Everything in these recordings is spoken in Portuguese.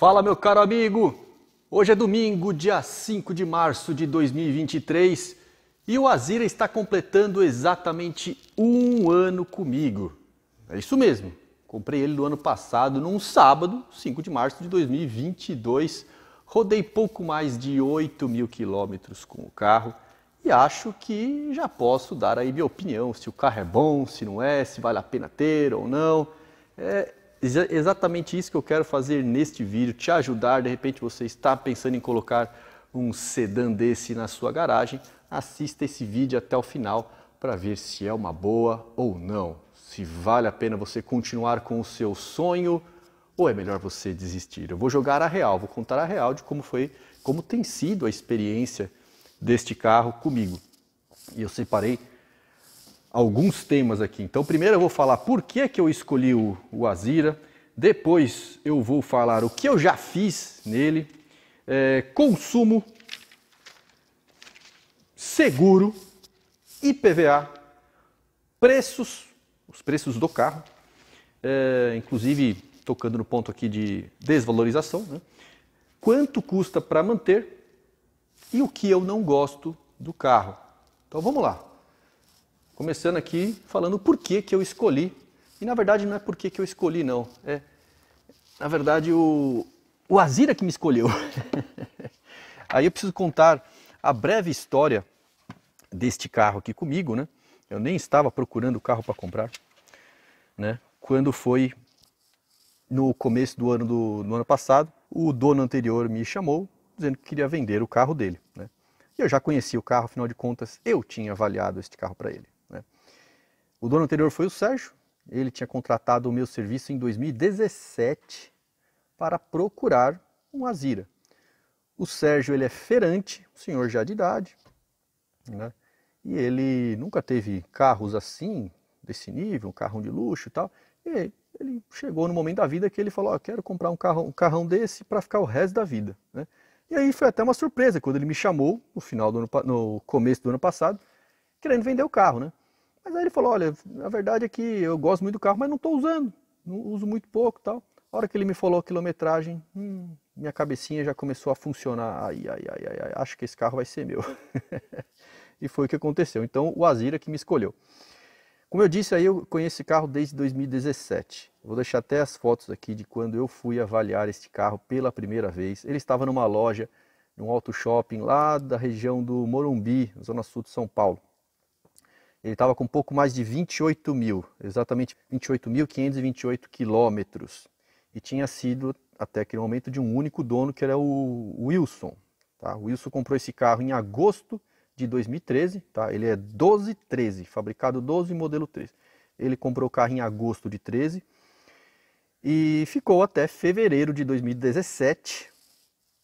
Fala, meu caro amigo! Hoje é domingo, dia 5 de março de 2023 e o Azira está completando exatamente um ano comigo. É isso mesmo, comprei ele no ano passado, num sábado, 5 de março de 2022. Rodei pouco mais de 8 mil quilômetros com o carro e acho que já posso dar aí minha opinião se o carro é bom, se não é, se vale a pena ter ou não. É, exatamente isso que eu quero fazer neste vídeo, te ajudar. De repente você está pensando em colocar um sedã desse na sua garagem, assista esse vídeo até o final para ver se é uma boa ou não. Se vale a pena você continuar com o seu sonho ou é melhor você desistir. Eu vou jogar a real, vou contar a real de como foi, como tem sido a experiência deste carro comigo. E eu separei alguns temas aqui. Então, primeiro eu vou falar por que, que eu escolhi o, o Azira, depois eu vou falar o que eu já fiz nele, é, consumo, seguro, IPVA, preços, os preços do carro, é, inclusive tocando no ponto aqui de desvalorização, né? quanto custa para manter e o que eu não gosto do carro. Então vamos lá. Começando aqui falando por que, que eu escolhi. E na verdade não é por que, que eu escolhi, não. É, na verdade, o, o Azira é que me escolheu. Aí eu preciso contar a breve história deste carro aqui comigo, né? Eu nem estava procurando o carro para comprar, né? Quando foi no começo do ano do, do, ano passado, o dono anterior me chamou dizendo que queria vender o carro dele, né? E eu já conhecia o carro, afinal de contas, eu tinha avaliado este carro para ele. O dono anterior foi o Sérgio. Ele tinha contratado o meu serviço em 2017 para procurar um Azira. O Sérgio ele é ferante, um senhor já de idade, né? e ele nunca teve carros assim, desse nível, um carro de luxo e tal. E ele chegou no momento da vida que ele falou: oh, quero comprar um, carro, um carrão desse para ficar o resto da vida. Né? E aí foi até uma surpresa quando ele me chamou no final do ano, no começo do ano passado, querendo vender o carro, né? Mas aí ele falou, olha, a verdade é que eu gosto muito do carro, mas não estou usando, não uso muito pouco tal. A hora que ele me falou a quilometragem, hum, minha cabecinha já começou a funcionar. Ai, ai, ai, ai, ai acho que esse carro vai ser meu. e foi o que aconteceu. Então o Azira que me escolheu. Como eu disse, aí eu conheço esse carro desde 2017. Vou deixar até as fotos aqui de quando eu fui avaliar este carro pela primeira vez. Ele estava numa loja, num auto shopping lá da região do Morumbi, zona sul de São Paulo ele estava com um pouco mais de 28 mil, exatamente 28.528 quilômetros. E tinha sido, até aquele momento, de um único dono, que era o Wilson. Tá? O Wilson comprou esse carro em agosto de 2013, tá? ele é 1213, fabricado 12 modelo 13. Ele comprou o carro em agosto de 13 e ficou até fevereiro de 2017,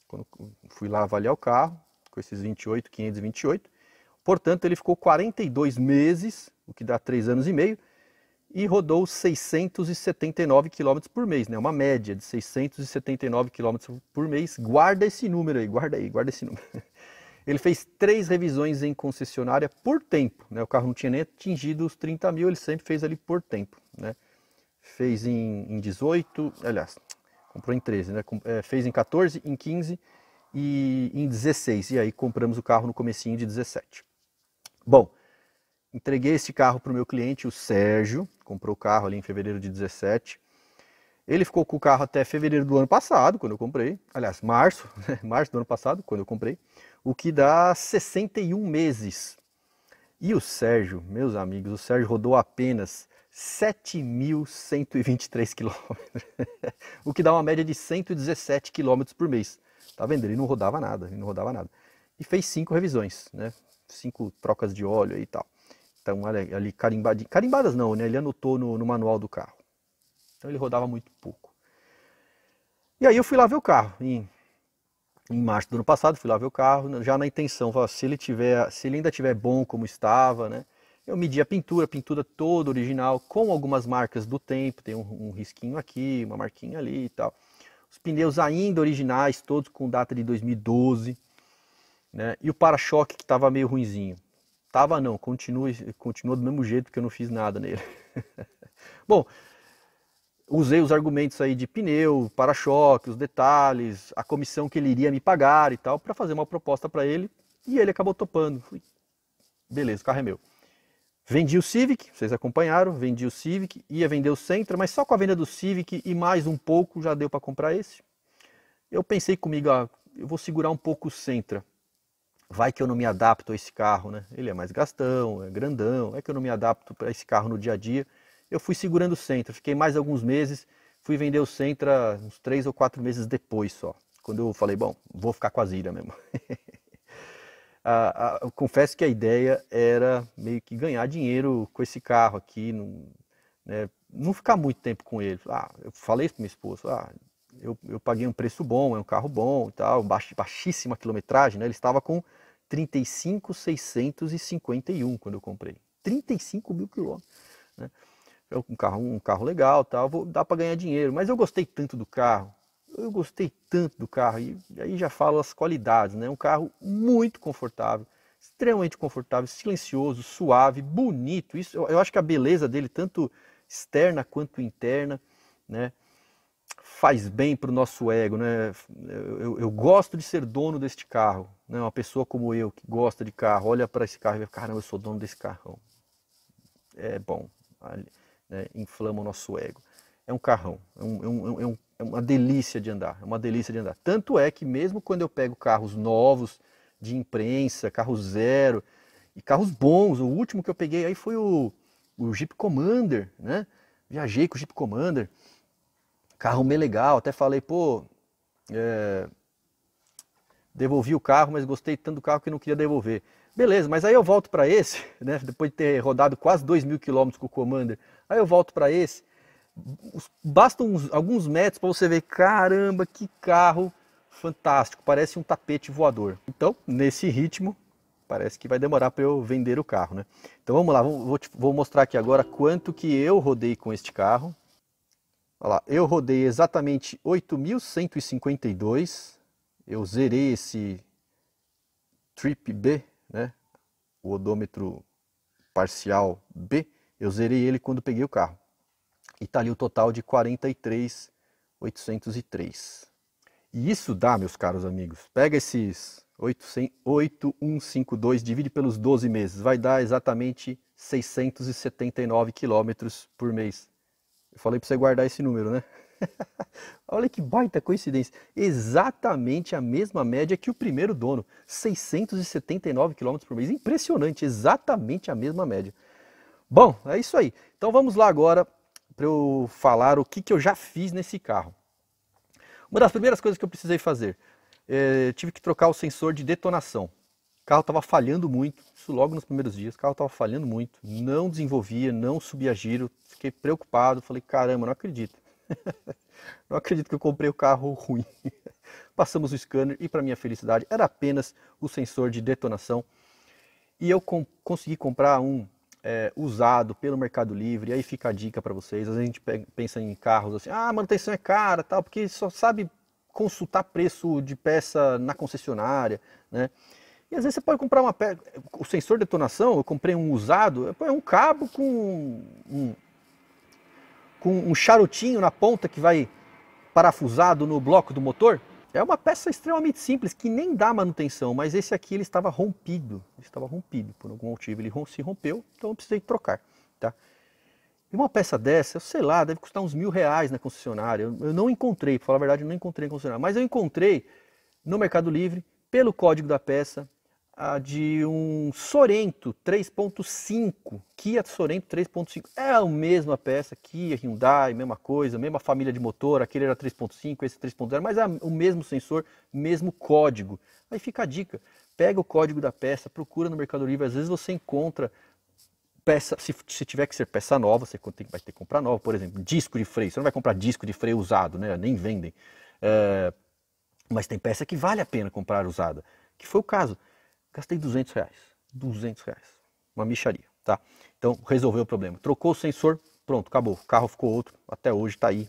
quando fui lá avaliar o carro, com esses 28.528 Portanto, ele ficou 42 meses, o que dá 3 anos e meio, e rodou 679 km por mês, né? uma média de 679 km por mês. Guarda esse número aí, guarda aí, guarda esse número. Ele fez três revisões em concessionária por tempo, né? o carro não tinha nem atingido os 30 mil, ele sempre fez ali por tempo. Né? Fez em, em 18, aliás, comprou em 13, né? É, fez em 14, em 15 e em 16. E aí compramos o carro no comecinho de 17. Bom, entreguei esse carro para o meu cliente, o Sérgio, comprou o carro ali em fevereiro de 17. Ele ficou com o carro até fevereiro do ano passado, quando eu comprei. Aliás, março, né, março do ano passado, quando eu comprei, o que dá 61 meses. E o Sérgio, meus amigos, o Sérgio rodou apenas 7.123 quilômetros, o que dá uma média de 117 quilômetros por mês. Tá vendo? Ele não rodava nada, ele não rodava nada. E fez cinco revisões, né? cinco trocas de óleo e tal. Então, ali carimbadas não, né? Ele anotou no, no manual do carro. Então ele rodava muito pouco. E aí eu fui lá ver o carro em, em março do ano passado, fui lá ver o carro, já na intenção, se ele tiver, se ele ainda tiver bom como estava, né? Eu medi a pintura, pintura toda original, com algumas marcas do tempo, tem um, um risquinho aqui, uma marquinha ali e tal. Os pneus ainda originais, todos com data de 2012. Né? E o para-choque que estava meio ruinzinho. Tava não, continua, do mesmo jeito porque eu não fiz nada nele. Bom, usei os argumentos aí de pneu, para-choque, os detalhes, a comissão que ele iria me pagar e tal, para fazer uma proposta para ele e ele acabou topando. Fui. Beleza, o carro é meu. Vendi o Civic, vocês acompanharam, vendi o Civic, ia vender o Sentra, mas só com a venda do Civic e mais um pouco já deu para comprar esse. Eu pensei comigo, ah, eu vou segurar um pouco o Sentra vai que eu não me adapto a esse carro, né? Ele é mais gastão, é grandão, é que eu não me adapto para esse carro no dia a dia. Eu fui segurando o Sentra, fiquei mais alguns meses, fui vender o Sentra uns três ou quatro meses depois só, quando eu falei, bom, vou ficar com a Zira mesmo. ah, ah, confesso que a ideia era meio que ganhar dinheiro com esse carro aqui, não, né, não ficar muito tempo com ele. Ah, eu falei para minha esposa, ah, eu, eu paguei um preço bom, é um carro bom e tal, baixíssima quilometragem, né? Ele estava com 35,651 quando eu comprei. 35 mil quilômetros, né? É um carro, um carro legal, tal, vou, dá para ganhar dinheiro, mas eu gostei tanto do carro, eu gostei tanto do carro, e, e aí já falo as qualidades, né? Um carro muito confortável, extremamente confortável, silencioso, suave, bonito. Isso, eu, eu acho que a beleza dele, tanto externa quanto interna, né? faz bem para o nosso ego, né? Eu, eu, gosto de ser dono deste carro, né? Uma pessoa como eu que gosta de carro, olha para esse carro e vê, caramba, eu sou dono desse carrão. É bom, né? inflama o nosso ego. É um carrão, é, é, um, é, um, é, um, é uma delícia de andar, é uma delícia de andar. Tanto é que mesmo quando eu pego carros novos de imprensa, carro zero e carros bons, o último que eu peguei aí foi o, o Jeep Commander, né? Viajei com o Jeep Commander. Carro bem legal, até falei, pô, é, devolvi o carro, mas gostei tanto do carro que não queria devolver. Beleza, mas aí eu volto para esse, né? Depois de ter rodado quase 2 mil quilômetros com o Commander, aí eu volto para esse. Basta uns, alguns metros para você ver, caramba, que carro fantástico, parece um tapete voador. Então, nesse ritmo, parece que vai demorar para eu vender o carro, né? Então vamos lá, vou, vou mostrar aqui agora quanto que eu rodei com este carro. Olha lá, eu rodei exatamente 8.152. Eu zerei esse trip B, né? O odômetro parcial B. Eu zerei ele quando peguei o carro. E tá ali o total de 43,803. E isso dá, meus caros amigos. Pega esses 800, 8152, divide pelos 12 meses. Vai dar exatamente 679 quilômetros por mês. Eu falei para você guardar esse número, né? Olha que baita coincidência. Exatamente a mesma média que o primeiro dono, 679 km por mês. Impressionante, exatamente a mesma média. Bom, é isso aí. Então vamos lá agora para eu falar o que, que eu já fiz nesse carro. Uma das primeiras coisas que eu precisei fazer, é, tive que trocar o sensor de detonação. O carro estava falhando muito, isso logo nos primeiros dias, o carro estava falhando muito, não desenvolvia, não subia giro, fiquei preocupado, falei, caramba, não acredito. não acredito que eu comprei o um carro ruim. Passamos o scanner e para minha felicidade era apenas o sensor de detonação. E eu com consegui comprar um é, usado pelo Mercado Livre, aí fica a dica para vocês. Às vezes a gente pensa em carros assim, ah, manutenção é cara, tal, porque só sabe consultar preço de peça na concessionária, né? E às vezes você pode comprar uma peça. O sensor de detonação, eu comprei um usado, é um cabo com um, com um charutinho na ponta que vai parafusado no bloco do motor. É uma peça extremamente simples que nem dá manutenção, mas esse aqui ele estava rompido, ele estava rompido por algum motivo, ele se rompeu, então eu precisei trocar, tá? E uma peça dessa, sei lá, deve custar uns mil reais na concessionária. Eu, eu não encontrei, para falar a verdade, eu não encontrei na concessionária, mas eu encontrei no Mercado Livre pelo código da peça a de um Sorento 3.5, Kia Sorento 3.5. É a mesma peça, Kia, Hyundai, mesma coisa, mesma família de motor, aquele era 3.5, esse 3.0, mas é o mesmo sensor, mesmo código. Aí fica a dica, pega o código da peça, procura no Mercado Livre, às vezes você encontra peça, se, se, tiver que ser peça nova, você tem, vai ter que comprar nova, por exemplo, disco de freio, você não vai comprar disco de freio usado, né? nem vendem. É, mas tem peça que vale a pena comprar usada, que foi o caso. Gastei 200 reais. 200 reais. Uma micharia, tá? Então, resolveu o problema. Trocou o sensor, pronto, acabou. O carro ficou outro. Até hoje tá aí.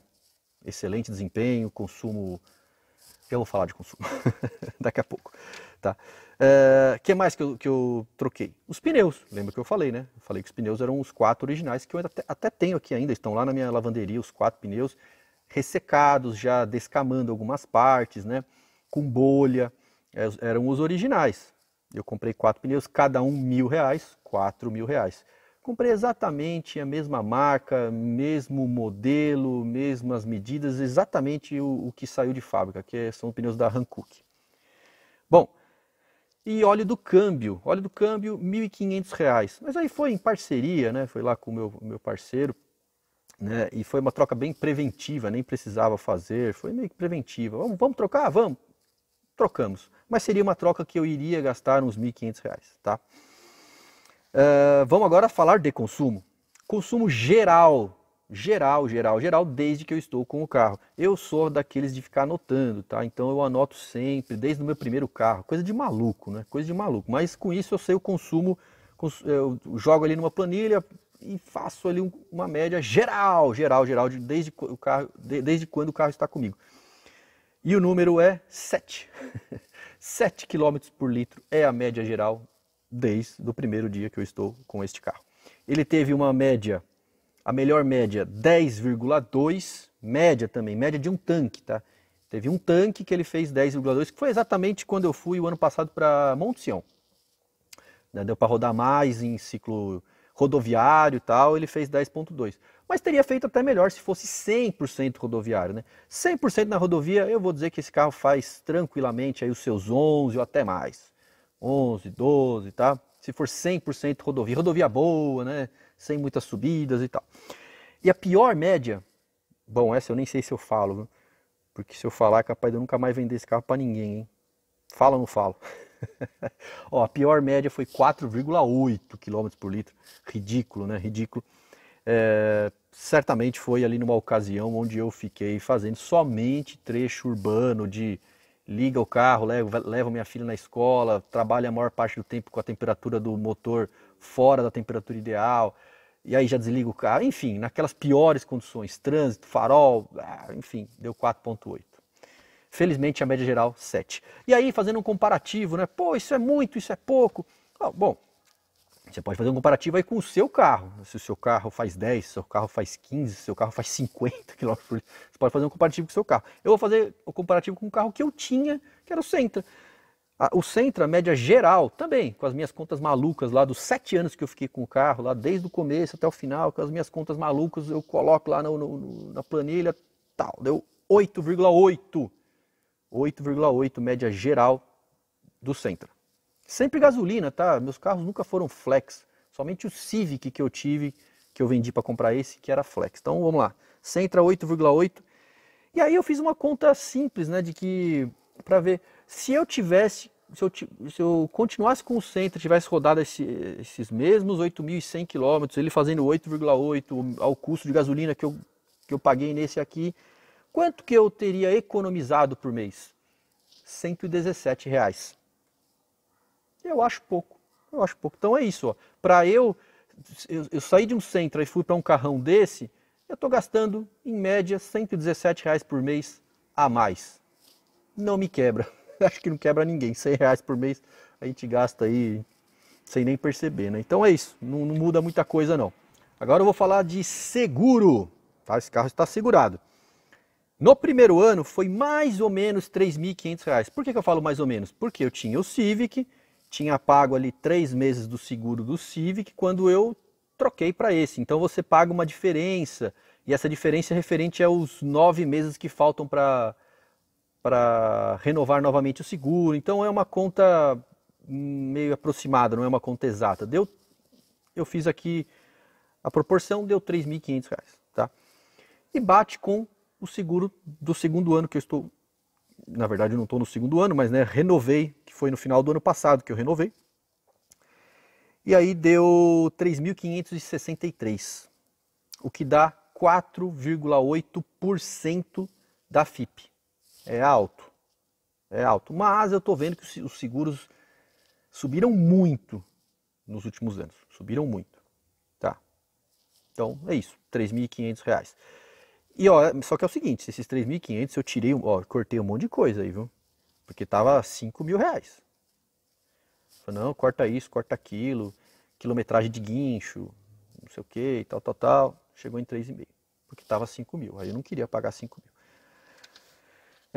Excelente desempenho, consumo... Eu vou falar de consumo daqui a pouco, tá? O é, uh, que mais que eu, que eu troquei? Os pneus, lembra que eu falei, né? Eu falei que os pneus eram os quatro originais, que eu até, até tenho aqui ainda, estão lá na minha lavanderia, os quatro pneus ressecados, já descamando algumas partes, né? Com bolha, é, eram os originais. Eu comprei quatro pneus, cada um mil reais, quatro mil reais. Comprei exatamente a mesma marca, mesmo modelo, mesmas medidas, exatamente o, o que saiu de fábrica, que é, são pneus da Hankook. Bom, e óleo do câmbio, óleo do câmbio, R$ 1.500. Mas aí foi em parceria, né? Foi lá com o meu, meu parceiro, né? E foi uma troca bem preventiva, nem precisava fazer, foi meio que preventiva. Vamos, vamos trocar? Vamos. Trocamos mas seria uma troca que eu iria gastar uns R$ 1.500, tá? Uh, vamos agora falar de consumo. Consumo geral, geral, geral, geral, desde que eu estou com o carro. Eu sou daqueles de ficar anotando, tá? Então eu anoto sempre, desde o meu primeiro carro, coisa de maluco, né? Coisa de maluco. Mas com isso eu sei o consumo, eu jogo ali numa planilha, e faço ali uma média geral, geral, geral, desde, o carro, desde quando o carro está comigo. E o número é 7. 7 km por litro é a média geral desde o primeiro dia que eu estou com este carro. Ele teve uma média, a melhor média 10,2, média também, média de um tanque, tá? Teve um tanque que ele fez 10,2, que foi exatamente quando eu fui o ano passado para Monte Sião. Né, deu para rodar mais em ciclo rodoviário e tal, ele fez 10,2 mas teria feito até melhor se fosse 100% rodoviário. Né? 100% na rodovia, eu vou dizer que esse carro faz tranquilamente aí os seus 11 ou até mais. 11, 12, tá? Se for 100% rodovia, rodovia boa, né? Sem muitas subidas e tal. E a pior média, bom, essa eu nem sei se eu falo, viu? porque se eu falar é capaz de eu nunca mais vender esse carro para ninguém, hein? Fala ou não falo? Ó, a pior média foi 4,8 km por litro. Ridículo, né? Ridículo. É, certamente foi ali numa ocasião onde eu fiquei fazendo somente trecho urbano de liga o carro, levo, levo minha filha na escola, trabalho a maior parte do tempo com a temperatura do motor fora da temperatura ideal, e aí já desliga o carro, enfim, naquelas piores condições, trânsito, farol, ah, enfim, deu 4.8. Felizmente a média geral 7. E aí fazendo um comparativo, né? Pô, isso é muito, isso é pouco. Ah, bom, você pode fazer um comparativo aí com o seu carro. Se o seu carro faz 10, seu carro faz 15, seu carro faz 50 km por litro, você pode fazer um comparativo com o seu carro. Eu vou fazer o um comparativo com o carro que eu tinha, que era o Sentra. O Sentra, a média geral, também, com as minhas contas malucas lá dos sete anos que eu fiquei com o carro, lá desde o começo até o final, com as minhas contas malucas, eu coloco lá no, no, na planilha, tal, deu 8,8. 8,8 média geral do Sentra. Sempre gasolina, tá? Meus carros nunca foram flex. Somente o Civic que eu tive, que eu vendi para comprar esse, que era flex. Então vamos lá. Sentra 8,8. E aí eu fiz uma conta simples, né, de que para ver se eu tivesse se eu, se eu, continuasse com o Centra, tivesse rodado esse, esses mesmos 8.100 km, ele fazendo 8,8 ao custo de gasolina que eu, que eu paguei nesse aqui, quanto que eu teria economizado por mês? 117 reais. Eu acho pouco. Eu acho pouco. Então é isso. Para eu, eu, eu sair de um Sentra e fui para um carrão desse, eu estou gastando, em média, 117 reais por mês a mais. Não me quebra. Acho que não quebra ninguém. 100 reais por mês a gente gasta aí sem nem perceber, né? Então é isso. Não, não muda muita coisa, não. Agora eu vou falar de seguro. Tá? Esse carro está segurado. No primeiro ano foi mais ou menos R$ 3.500. Por que, que eu falo mais ou menos? Porque eu tinha o Civic, tinha pago ali três meses do seguro do Civic quando eu troquei para esse. Então você paga uma diferença e essa diferença é referente aos nove meses que faltam para para renovar novamente o seguro. Então é uma conta meio aproximada, não é uma conta exata. Deu, eu fiz aqui a proporção deu R$ reais tá? E bate com o seguro do segundo ano que eu estou, na verdade eu não estou no segundo ano, mas né, renovei foi no final do ano passado que eu renovei. E aí deu 3.563, o que dá 4,8% da FIP. É alto. É alto. Mas eu estou vendo que os seguros subiram muito nos últimos anos. Subiram muito. Tá. Então é isso, R$ 3.500. E ó, só que é o seguinte, esses 3.500 eu tirei, ó, cortei um monte de coisa aí, viu? Porque tava 5 mil reais. Falei, não, corta isso, corta aquilo, quilometragem de guincho, não sei o que, tal, tal, tal. Chegou em 3,5, porque tava 5 mil. Aí eu não queria pagar 5 mil.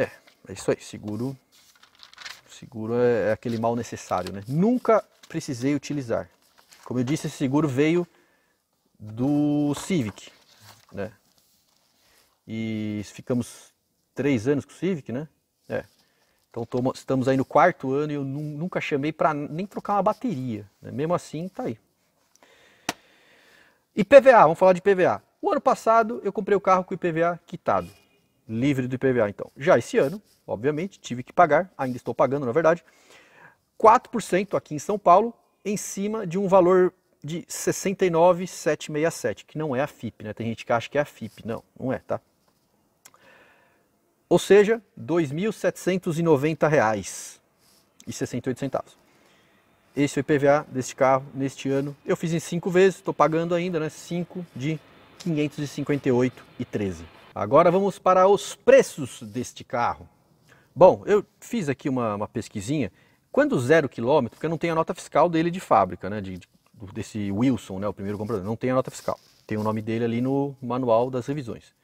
É, é isso aí. Seguro, seguro é, é, aquele mal necessário, né? Nunca precisei utilizar. Como eu disse, esse seguro veio do Civic, né? E ficamos três anos com o Civic, né? É, então estamos aí no quarto ano e eu nunca chamei para nem trocar uma bateria. Né? Mesmo assim, tá aí. E PVA, vamos falar de PVA. O ano passado eu comprei o carro com o IPVA quitado, livre do IPVA então. Já esse ano, obviamente, tive que pagar, ainda estou pagando na verdade, 4% aqui em São Paulo, em cima de um valor de 69,767, que não é a FIP, né? Tem gente que acha que é a FIP, não, não é, tá? ou seja, R$ 2.790,68. Esse é o IPVA deste carro neste ano. Eu fiz em 5 vezes, estou pagando ainda, né? 5 de 558,13. Agora vamos para os preços deste carro. Bom, eu fiz aqui uma, uma pesquisinha. Quando zero quilômetro, porque eu não tenho a nota fiscal dele de fábrica, né? De, de, desse Wilson, né? O primeiro comprador, não tem a nota fiscal. Tem o nome dele ali no manual das revisões.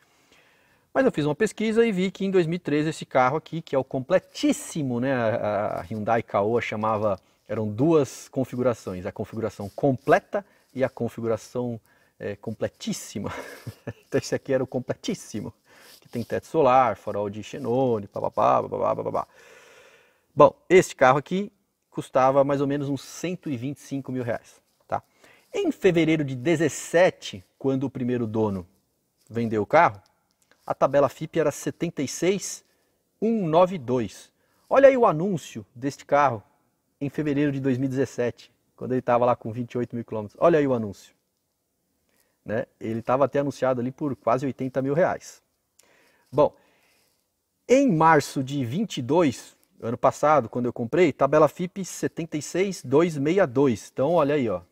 Mas eu fiz uma pesquisa e vi que em 2013 esse carro aqui, que é o completíssimo, né? A Hyundai Caoa chamava, eram duas configurações, a configuração completa e a configuração é, completíssima. então esse aqui era o completíssimo, que tem teto solar, farol de xenone, papapá, babá, babá. Bom, este carro aqui custava mais ou menos uns 125 mil reais, tá? Em fevereiro de 17, quando o primeiro dono vendeu o carro, a tabela FIP era 76192. Olha aí o anúncio deste carro em fevereiro de 2017, quando ele estava lá com 28 mil quilômetros. Olha aí o anúncio. Né? Ele estava até anunciado ali por quase 80 mil reais. Bom, em março de 22, ano passado, quando eu comprei, tabela FIP 76262. Então, olha aí, ó,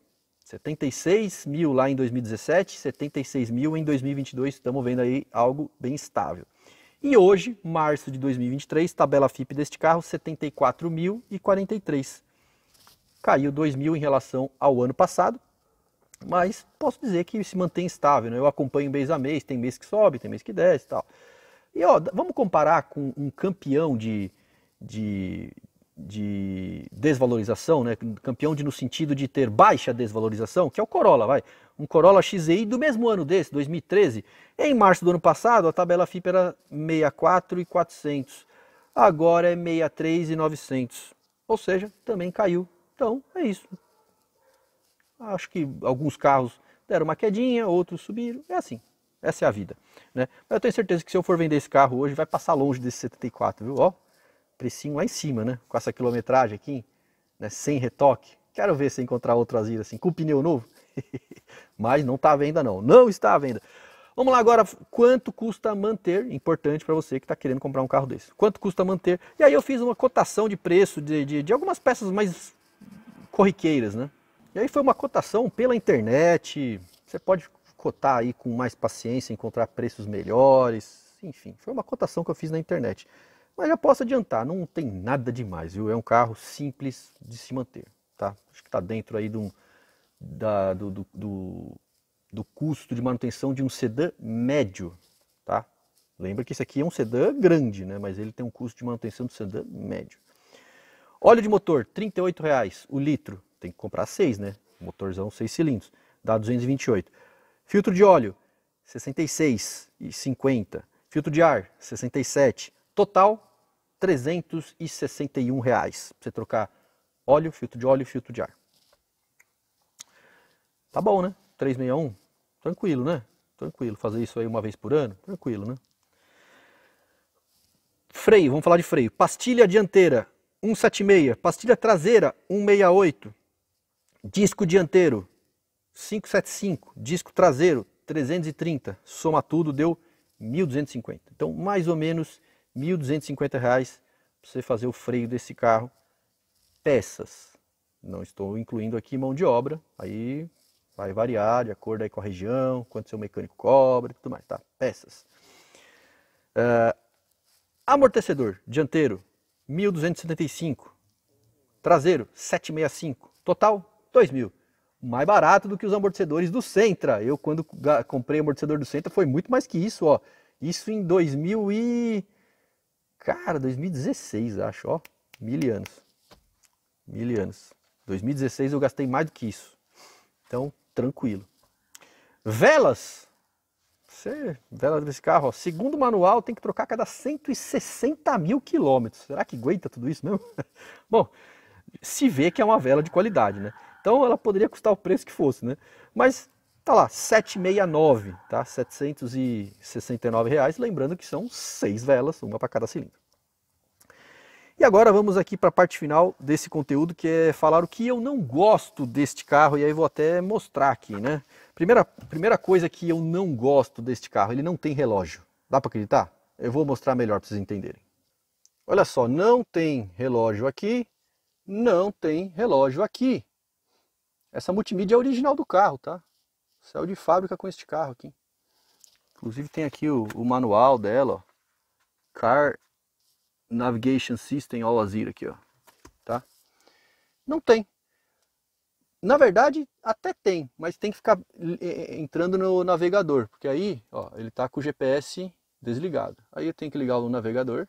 76 mil lá em 2017, 76 mil em 2022, estamos vendo aí algo bem estável. E hoje, março de 2023, tabela FIP deste carro, 74.043. Caiu 2 mil em relação ao ano passado, mas posso dizer que se mantém estável. Né? Eu acompanho mês a mês, tem mês que sobe, tem mês que desce e tal. E ó, vamos comparar com um campeão de, de, de desvalorização, né? campeão de, no sentido de ter baixa desvalorização, que é o Corolla, vai. Um Corolla XEI do mesmo ano desse, 2013. Em março do ano passado, a tabela FIP era 64,400. Agora é 6.3900, Ou seja, também caiu. Então, é isso. Acho que alguns carros deram uma quedinha, outros subiram. É assim. Essa é a vida. Né? Mas eu tenho certeza que se eu for vender esse carro hoje, vai passar longe desse 74, viu? Ó, precinho lá em cima, né? Com essa quilometragem aqui, né? Sem retoque. Quero ver se encontrar outro Azira assim, com pneu novo. Mas não está à venda não, não está à venda. Vamos lá agora, quanto custa manter? Importante para você que está querendo comprar um carro desse. Quanto custa manter? E aí eu fiz uma cotação de preço de, de, de algumas peças mais corriqueiras, né? E aí foi uma cotação pela internet. Você pode cotar aí com mais paciência, encontrar preços melhores. Enfim, foi uma cotação que eu fiz na internet. Mas já posso adiantar, não tem nada demais, viu? É um carro simples de se manter, tá? Acho que está dentro aí de um, da, do, do, do, do, custo de manutenção de um sedã médio, tá? Lembra que esse aqui é um sedã grande, né? Mas ele tem um custo de manutenção de sedã médio. Óleo de motor, R$ 38,00 o litro. Tem que comprar 6, né? Motorzão 6 cilindros, dá 228. Filtro de óleo, 66,50. Filtro de ar, 67. Total, 361 reais. Pra você trocar óleo, filtro de óleo, filtro de ar. Tá bom, né? 361? Tranquilo, né? Tranquilo. Fazer isso aí uma vez por ano? Tranquilo, né? Freio, vamos falar de freio. Pastilha dianteira, 176. Pastilha traseira, 168. Disco dianteiro, 575. Disco traseiro, 330. Soma tudo, deu 1.250. Então, mais ou menos 1.250 reais para você fazer o freio desse carro. Peças. Não estou incluindo aqui mão de obra. Aí vai variar de acordo aí com a região, quanto seu mecânico cobra e tudo mais, tá? Peças. Uh, amortecedor dianteiro 1.275, traseiro 765, total 2.000. Mais barato do que os amortecedores do Sentra. Eu quando comprei o amortecedor do Sentra foi muito mais que isso, ó. Isso em 2000 e Cara, 2016, acho, ó. Mil anos. Mil anos. 2016 eu gastei mais do que isso. Então, tranquilo. Velas. Você, desse carro, ó. segundo manual, tem que trocar a cada 160 mil quilômetros. Será que aguenta tudo isso mesmo? Bom, se vê que é uma vela de qualidade, né? Então ela poderia custar o preço que fosse, né? Mas tá lá, 769, tá? 769 reais, lembrando que são seis velas, uma para cada cilindro. E agora vamos aqui para a parte final desse conteúdo, que é falar o que eu não gosto deste carro, e aí vou até mostrar aqui, né? Primeira, primeira coisa que eu não gosto deste carro, ele não tem relógio. Dá para acreditar? Eu vou mostrar melhor para vocês entenderem. Olha só, não tem relógio aqui, não tem relógio aqui. Essa multimídia é original do carro, tá? Saiu de fábrica com este carro aqui. Inclusive tem aqui o, o manual dela, ó. Car Navigation System All Azir aqui, ó. Tá? Não tem. Na verdade, até tem, mas tem que ficar eh, eh, entrando no navegador, porque aí, ó, ele tá com o GPS desligado. Aí eu tenho que ligar o navegador,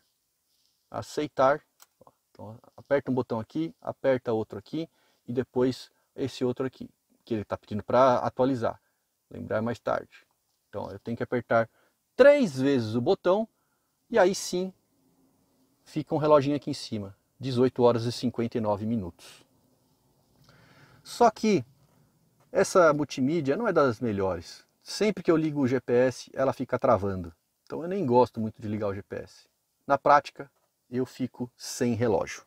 aceitar, ó, então, aperta um botão aqui, aperta outro aqui e depois esse outro aqui, que ele tá pedindo para atualizar lembrar mais tarde. Então eu tenho que apertar três vezes o botão e aí sim fica um reloginho aqui em cima, 18 horas e 59 minutos. Só que essa multimídia não é das melhores. Sempre que eu ligo o GPS, ela fica travando. Então eu nem gosto muito de ligar o GPS. Na prática, eu fico sem relógio.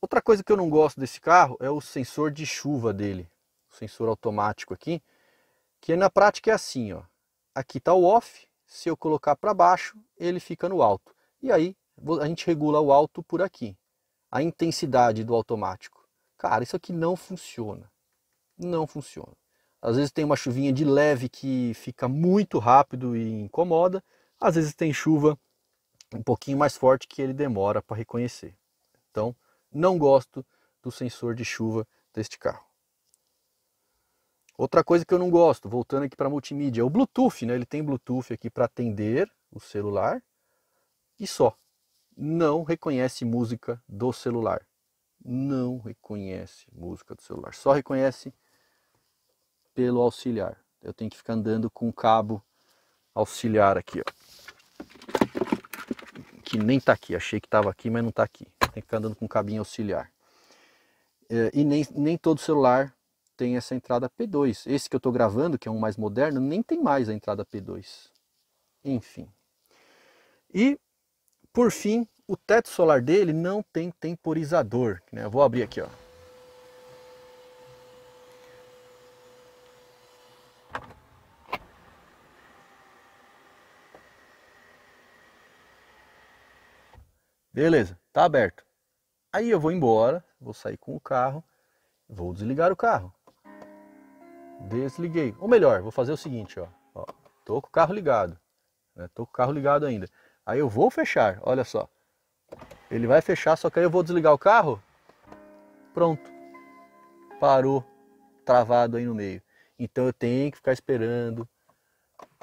Outra coisa que eu não gosto desse carro é o sensor de chuva dele, o sensor automático aqui, que na prática é assim, ó. Aqui está o off, se eu colocar para baixo, ele fica no alto. E aí a gente regula o alto por aqui. A intensidade do automático. Cara, isso aqui não funciona. Não funciona. Às vezes tem uma chuvinha de leve que fica muito rápido e incomoda. Às vezes tem chuva um pouquinho mais forte que ele demora para reconhecer. Então, não gosto do sensor de chuva deste carro. Outra coisa que eu não gosto, voltando aqui para multimídia, é o Bluetooth, né? Ele tem Bluetooth aqui para atender o celular e só. Não reconhece música do celular. Não reconhece música do celular. Só reconhece pelo auxiliar. Eu tenho que ficar andando com o cabo auxiliar aqui, ó. Que nem tá aqui. Achei que tava aqui, mas não tá aqui. Tem que ficar andando com o cabinho auxiliar. É, e nem, nem todo celular tem essa entrada P2. Esse que eu estou gravando, que é um mais moderno, nem tem mais a entrada P2. Enfim. E, por fim, o teto solar dele não tem temporizador. Né? vou abrir aqui, ó. Beleza, tá aberto. Aí eu vou embora, vou sair com o carro, vou desligar o carro. Desliguei. Ou melhor, vou fazer o seguinte, ó. ó tô com o carro ligado. Né? Tô com o carro ligado ainda. Aí eu vou fechar, olha só. Ele vai fechar, só que aí eu vou desligar o carro. Pronto. Parou. Travado aí no meio. Então eu tenho que ficar esperando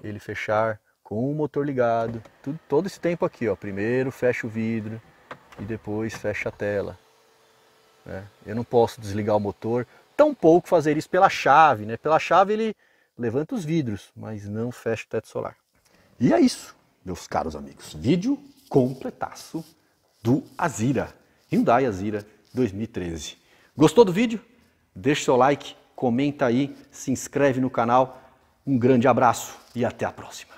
ele fechar com o motor ligado. Tudo, todo esse tempo aqui, ó. Primeiro fecha o vidro e depois fecha a tela. Né? Eu não posso desligar o motor tampouco fazer isso pela chave, né? Pela chave ele levanta os vidros, mas não fecha o teto solar. E é isso, meus caros amigos. Vídeo completaço do Azira, Hyundai Azira 2013. Gostou do vídeo? Deixa seu like, comenta aí, se inscreve no canal. Um grande abraço e até a próxima.